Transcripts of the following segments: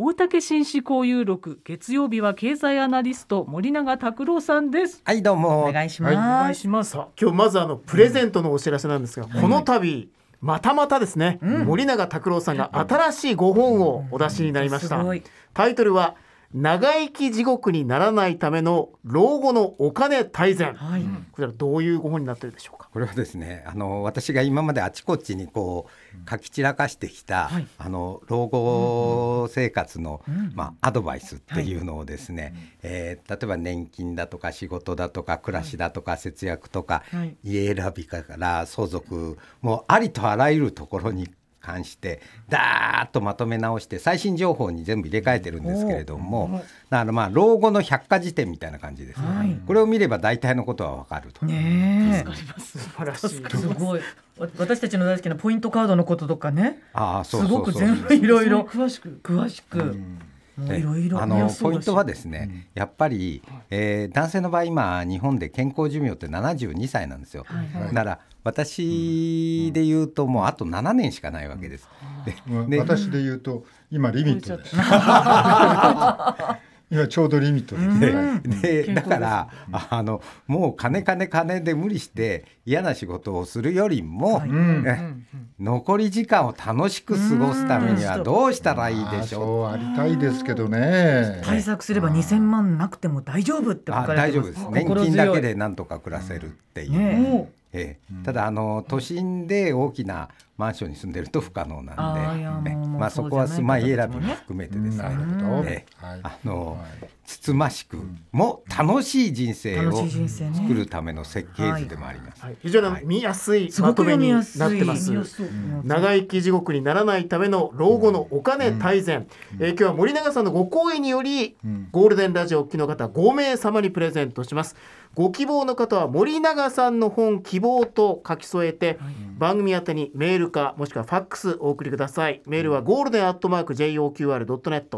大竹紳士交友録月曜日は経済アナリスト森永卓郎さんですはいどうもお願いします、はい、お願いします今日まずあのプレゼントのお知らせなんですが、うん、この度またまたですね、うん、森永卓郎さんが新しいご本をお出しになりました、うん、タイトルは「長生き地獄にならないための老後のお金大全、はい、こちらどういうご本になってるでしょうかこれはですねあの私が今まであちこちにこう書き散らかしてきた、はい、あの老後生活の、うんうん、まあ、アドバイスっていうのをですね、はい、えー、例えば年金だとか仕事だとか暮らしだとか節約とか、はい、家選びから相続もうありとあらゆるところに換してだーッとまとめ直して最新情報に全部入れ替えてるんですけれどもあのまあ老後の百科事典みたいな感じです、ね、はい、これを見れば大体のことはわかると。ね、素晴らしいすごい私たちの大好きなポイントカードのこととかねあそうすごく全部いろいろ詳しく詳しく。うんいろいろポイントはですね、やっぱり、えー、男性の場合今日本で健康寿命って72歳なんですよ、なら私で言うともうあと7年しかないわけです、で私で言うと今リミットです 今ちょうどリミットで,、でだからあのもう金金金で無理して嫌な仕事をするよりも、残り時間を楽しく過ごすためにはどうしたらいいでしょうありたいですけどね対策すれば2 0万なくても大丈夫って大丈夫です年金だけでなんとか暮らせるっていう、ねええ、ただあの都心で大きなマンションに住んでると不可能なんで、ね、まあ、そこは住まい選びも含めてですね、うんえー、あの、つつましくも楽しい人生を作るための設計図でもあります、はい、非常に見やすいまとめになってます,、長生き地獄にならないための老後のお金大全、うん、えー、今日は森永さんのご講演により、ゴールデンラジオおきの方5名様にプレゼントしますご希望の方は森永さんの本希望と書き添えて、はい番組宛にメールかもしくはファックスお送りくださいメールはゴールデンアットマーク JOQR.net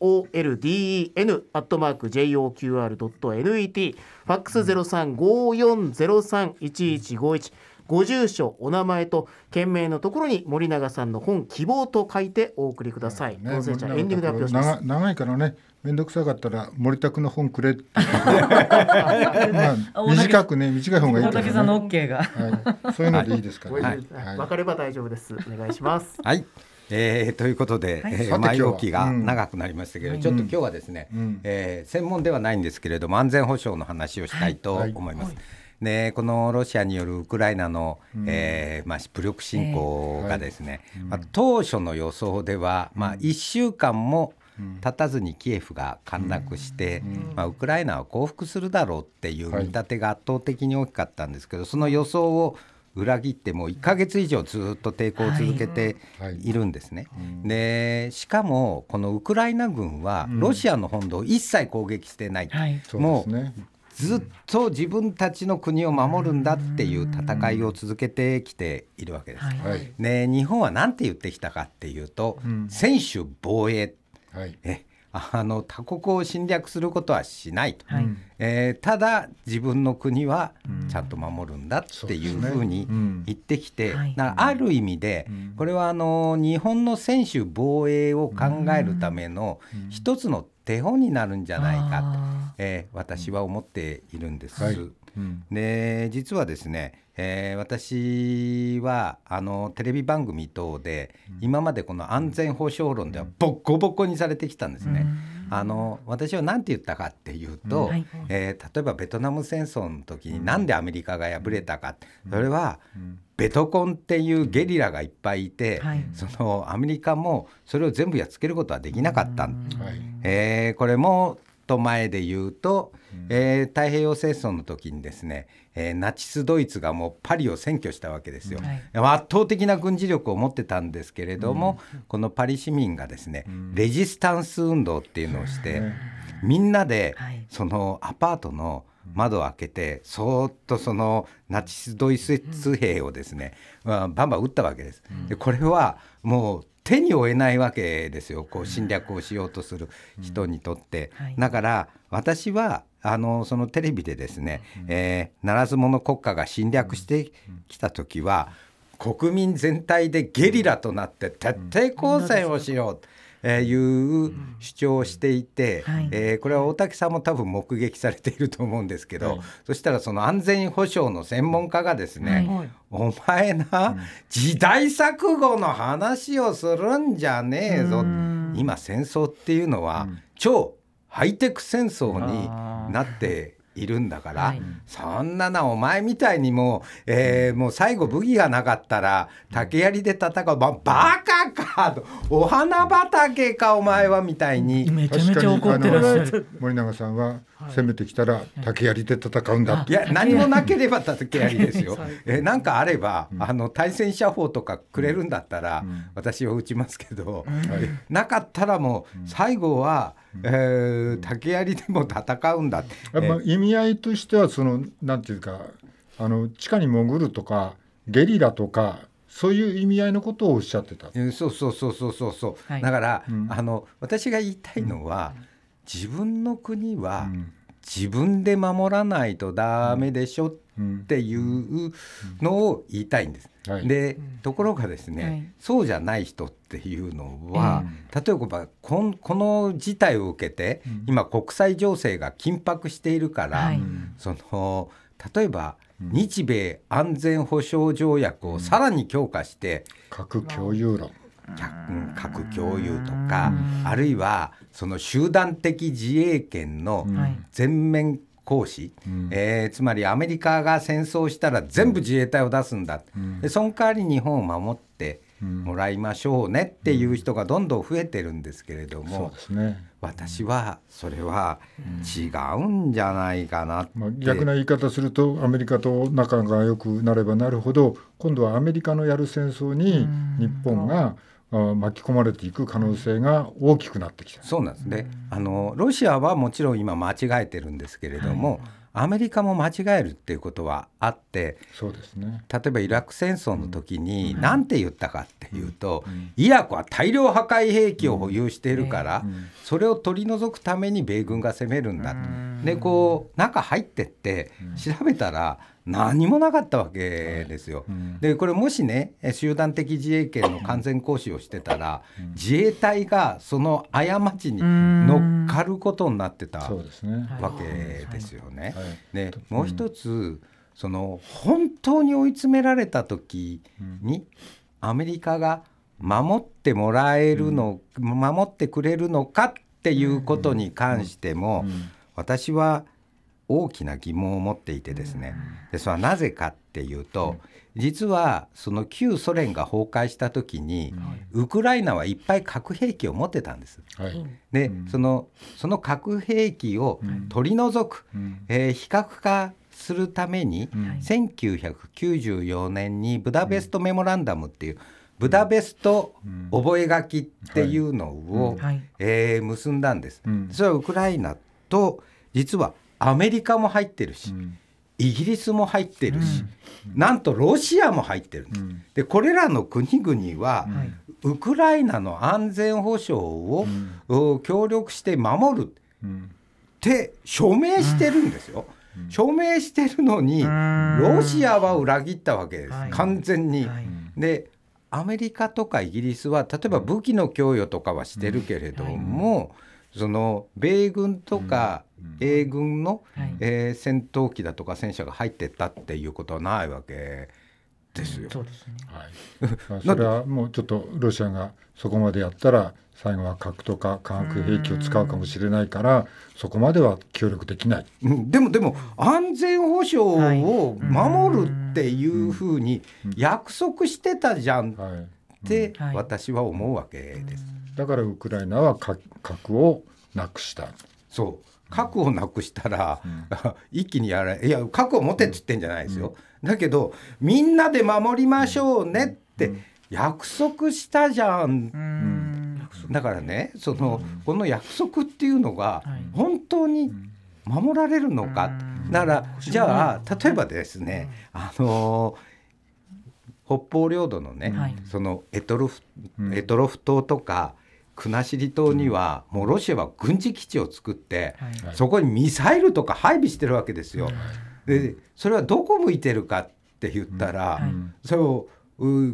golden アットマーク JOQR.net ファックス0354031151ご住所お名前と件名のところに森永さんの本希望と書いてお送りください。ね、当選者エンディングで発表します。長いからね面倒くさかったら森田君の本くれって まあ、短くね短い本がいいから、ね、はい、そういうのでいいですから、ね、はいはいはかれば大丈夫ですお願いしますはいえー、ということで、はいえー、前置きが長くなりましたけど、うん、ちょっと今日はですね、うん、えー、専門ではないんですけれども安全保障の話をしたいと思います。はいはいでこのロシアによるウクライナの、うん、えー、まあ、武力侵攻がですね、えーはい、まあ、当初の予想では、まあ、1週間も立たずにキエフが陥落して、まあ、ウクライナは降伏するだろうっていう見立てが圧倒的に大きかったんですけど、その予想を裏切ってもう1か月以上ずっと抵抗を続けているんですね。はいはい、でしかもこのウクライナ軍はロシアの本土を一切攻撃してない、うんはい、もうずっと自分たちの国を守るんだっていう戦いを続けてきているわけです。で日本は何て言ってきたかっていうと、うん、専守防衛はい、えあの他国を侵略することはしないと、はい、えー、ただ自分の国はちゃんと守るんだっていうふうに言ってきて、うんねうん、ある意味でこれはあの日本の専守防衛を考えるための一つの手本になるんじゃないかと、えー、私は思っているんです。はい、うん、で実はですね、えー、私はあのテレビ番組等で、今までこの安全保障論ではボッコボコにされてきたんですね。あの私は何て言ったかっていうと、うん、えー、例えばベトナム戦争の時に何でアメリカが敗れたかそれはベトコンっていうゲリラがいっぱいいて、そのアメリカもそれを全部やっつけることはできなかった、はい、えー、これもと前で言うと、えー、太平洋戦争の時にですね、えー、ナチス・ドイツがもうパリを占拠したわけですよ、はい、圧倒的な軍事力を持ってたんですけれども、うん、このパリ市民がですね、うん、レジスタンス運動っていうのをして、みんなでそのアパートの窓を開けてそーっとそのナチス・ドイツ兵をですね、まバンバン撃ったわけです。でこれはもう手に負えないわけですよこう侵略をしようとする人にとって。だから私はあのそのテレビでですね、えー、ならず者国家が侵略してきた時は、国民全体でゲリラとなって徹底抗戦をしよう、えいう主張をしていて、うんはい、えー、これは大竹さんも多分目撃されていると思うんですけど、はい、そしたらその安全保障の専門家がですね、はい、お前な、時代錯誤の話をするんじゃねえぞ、うん、今戦争っていうのは、超ハイテク戦争になっているんだから、はい、そんななお前みたいにもう、えー、もう最後武器がなかったら竹槍で戦う、ま、バカかとお花畑かお前はみたいに確かに怒って森永さんは攻めてきたら竹槍で戦うんだ、はい、いや何もなければ竹槍ですよえなんかあれば、あの対戦車砲とかくれるんだったら、私を撃ちますけど、はい、なかったらもう最後はえー、竹槍でも戦うんだ、えー、意味合いとしてはそのなんていうかあの地下に潜るとかゲリラとかそういう意味合いのことをおっしゃってた。えそうそうそうそうそうそう、はい、だから、うん、あの私が言いたいのは、うん、自分の国は、自分で守らないとダメでしょっっていうのを言いたいんです。はい、でところがですね、はい、そうじゃない人っていうのは、例えばこの事態を受けて、今国際情勢が緊迫しているから、その例えば日米安全保障条約をさらに強化して、核共有論核共有とか、あるいはその集団的自衛権の全面行使、うん、えー、つまりアメリカが戦争したら全部自衛隊を出すんだ、うん、でその代わり日本を守ってもらいましょうねっていう人がどんどん増えてるんですけれども、うんね、私はそれは違うんじゃないかなって、まあ、逆な言い方するとアメリカと仲が良くなればなるほど今度はアメリカのやる戦争に日本が、うん巻き込まれていく可能性が大きくなってきてそうなんですねあのロシアはもちろん今間違えてるんですけれども、はい、アメリカも間違えるっていうことはあってそうです、ね、例えばイラク戦争の時に何て言ったかっ言うと、イラクは大量破壊兵器を保有しているから、それを取り除くために米軍が攻めるんだと、でこう中入ってって調べたら何もなかったわけですよ。でこれもしね集団的自衛権の完全行使をしてたら自衛隊がその過ちに乗っかることになってたわけですよね。でもう一つその本当に追い詰められた時にアメリカが守ってもらえるの、うん、守ってくれるのかっていうことに関しても、私は大きな疑問を持っていてですね、でそれはなぜかっていうと、実はその旧ソ連が崩壊した時に、ウクライナはいっぱい核兵器を持ってたんです。はい、で、そのその核兵器を取り除く、えー、非核化するために、うん、1994年にブダペストメモランダムっていう、ブダペスト覚書っていうのを、え結んだんです、うん、それはウクライナと実はアメリカも入ってるし、うん、イギリスも入ってるし、なんとロシアも入ってるんです、でこれらの国々は、ウクライナの安全保障を、協力して守るって署名してるんですよ。証明してるのにロシアは裏切ったわけです、完全に。でアメリカとかイギリスは例えば武器の供与とかはしてるけれども、その米軍とか英軍の、え戦闘機だとか戦車が入ってったっていうことはないわけ。ですよ。そはい。それはもうちょっとロシアがそこまでやったら最後は核とか化学兵器を使うかもしれないからそこまでは協力できない。うん、でもでも安全保障を守るっていうふうに約束してたじゃんって私は思うわけです。だからウクライナは核をなくした。そう。核をなくしたら、うん、一気にやらないいや核を持てって言ってんじゃないですよ、うん、だけどみんなで守りましょうねって約束したじゃん、だからねその、この約束っていうのが本当に守られるのか、ならじゃあ例えばですね、あの北方領土のね、はい、そのエトロフ、エトロフ島とか、国後島には、もうロシアは軍事基地を作って、そこにミサイルとか配備してるわけですよ。でそれはどこ向いてるかって言ったら、それを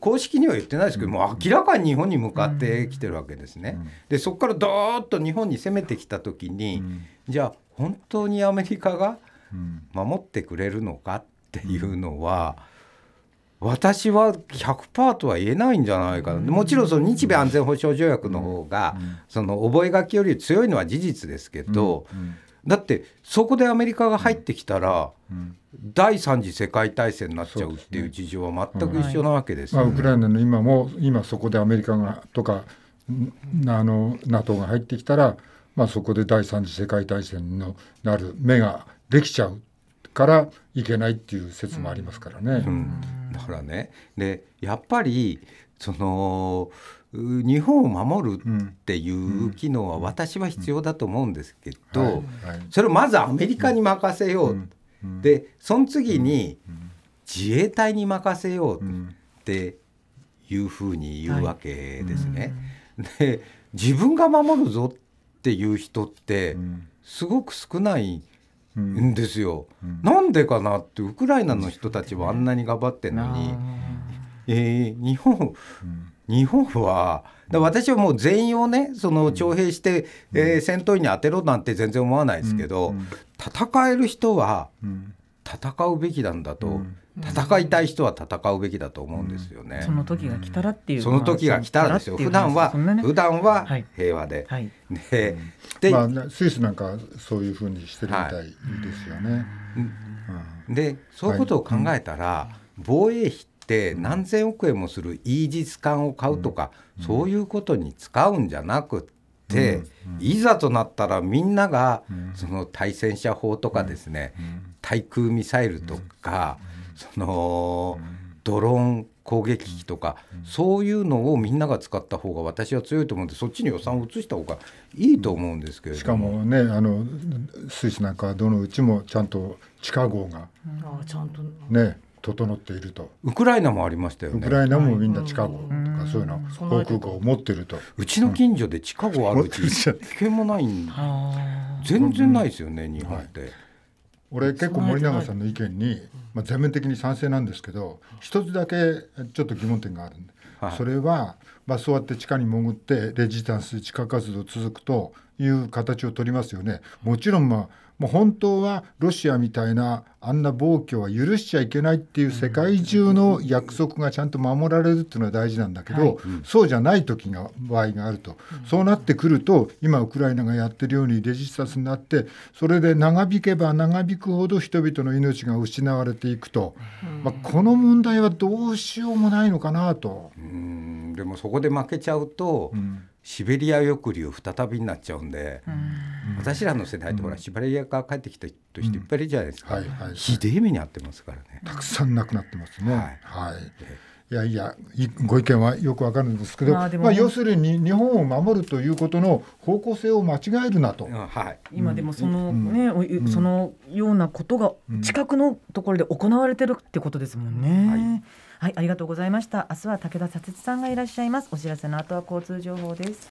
公式には言ってないですけど、もう明らかに日本に向かってきてるわけですね。でそこからどーっと日本に攻めてきた時に、じゃあ本当にアメリカが守ってくれるのかっていうのは。私は100%とは言えないんじゃないかな、もちろんその日米安全保障条約の方が、その覚書より強いのは事実ですけど、だってそこでアメリカが入ってきたら、第三次世界大戦になっちゃうっていう事情は全く一緒なわけです、ねうんはい、まあ、ウクライナの今も今そこでアメリカがとかあの NATO が入ってきたら、まあ、そこで第三次世界大戦のなる目ができちゃうからいけないっていう説もありますからね。うんだからねでやっぱりその日本を守るっていう機能は私は必要だと思うんですけどそれをまずアメリカに任せようでその次に自衛隊に任せようっていうふうに言うわけですね。で自分が守るぞっていう人ってすごく少ないんですよ、うんうん、なんでかなってウクライナの人たちはあんなに頑張ってんのに、えー、日本、日本は私はもう全員をねその徴兵して、うん、えー、戦闘員に当てろなんて全然思わないですけど、戦える人は戦うべきなんだと。う戦いたい人は戦うべきだと思うんですよね。うん、その時が来たらっていう。その時が来たらですよ。普段は、ね、普段は平和で。はい、で、まあ、スイスなんかそういうふうにしてるみたいですよね。で、そういうことを考えたら、はい、防衛費って何千億円もするイージス艦を買うとか、うん、そういうことに使うんじゃなくて。いざとなったらみんながその対戦車砲とかですね、対空ミサイルとか、そのドローン攻撃機とか、そういうのをみんなが使った方が私は強いと思うんでそっちに予算を移した方がいいと思うんですけれどもしかもねあのスイスなんかはどのうちもちゃんと地下壕が、ん、ね整っているとウクライナもありましたよねウクライナもみんな地下壕とか、そういうの航空壕を持ってるとうちの近所で地下壕あるうち危険もないん全然ないですよね、日本って。はい俺結構森永さんの意見に、まあ、全面的に賛成なんですけど一つだけちょっと疑問点があるんで、はい、それは、まあ、そうやって地下に潜ってレジスタンス地下活動続くという形を取りますよね。もちろん、まあもう本当はロシアみたいなあんな暴挙は許しちゃいけないっていう世界中の約束がちゃんと守られるっていうのは大事なんだけど、そうじゃない時が場合があると、そうなってくると今ウクライナがやってるようにレジスタスになってそれで長引けば長引くほど人々の命が失われていくと、まあ、この問題はどうしようもないのかなと。でもそこで負けちゃうと、うんシベリア抑留再びになっちゃうんで、私らの世代ってほら、シベリアから帰ってきた人していっぱいいるじゃないですか、ひでえ目に遭ってますからねたくさん亡くなってますねはい、いやいやご意見はよくわかるんですけど、まあ、まあ、要するに日本を守るということの方向性を間違えるなと、はい、今でもその、ね、うん、そのようなことが近くのところで行われてるってことですもんね。うん、はいはいありがとうございました明日は武田佐哲さんがいらっしゃいますお知らせの後は交通情報です